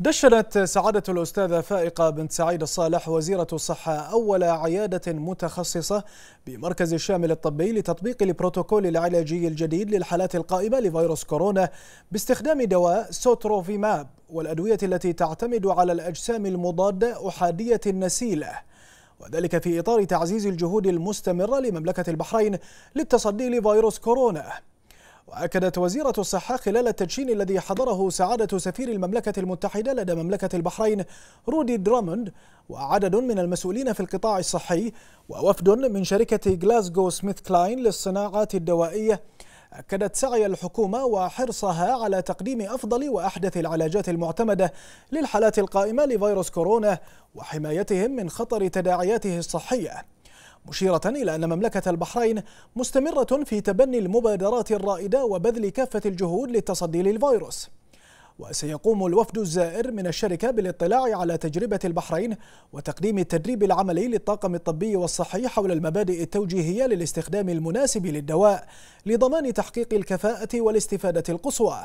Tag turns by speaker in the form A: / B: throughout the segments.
A: دشنت سعادة الأستاذة فائقة بنت سعيد الصالح وزيرة الصحة أول عيادة متخصصة بمركز الشامل الطبي لتطبيق البروتوكول العلاجي الجديد للحالات القائمة لفيروس كورونا باستخدام دواء سوتروفيماب والأدوية التي تعتمد على الأجسام المضادة أحادية النسيلة وذلك في إطار تعزيز الجهود المستمرة لمملكة البحرين للتصدي لفيروس كورونا وأكدت وزيرة الصحة خلال التدشين الذي حضره سعادة سفير المملكة المتحدة لدى مملكة البحرين رودي دراموند وعدد من المسؤولين في القطاع الصحي ووفد من شركة غلاسغو سميث كلاين للصناعات الدوائية أكدت سعي الحكومة وحرصها على تقديم أفضل وأحدث العلاجات المعتمدة للحالات القائمة لفيروس كورونا وحمايتهم من خطر تداعياته الصحية مشيرة إلى أن مملكة البحرين مستمرة في تبني المبادرات الرائدة وبذل كافة الجهود للتصدي للفيروس وسيقوم الوفد الزائر من الشركة بالاطلاع على تجربة البحرين وتقديم التدريب العملي للطاقم الطبي والصحي حول المبادئ التوجيهية للاستخدام المناسب للدواء لضمان تحقيق الكفاءة والاستفادة القصوى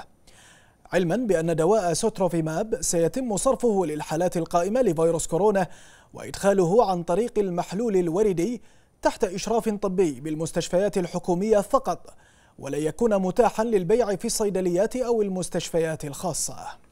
A: علما بأن دواء سوتروفيماب سيتم صرفه للحالات القائمة لفيروس كورونا وإدخاله عن طريق المحلول الوردي تحت إشراف طبي بالمستشفيات الحكومية فقط ولا يكون متاحا للبيع في الصيدليات أو المستشفيات الخاصة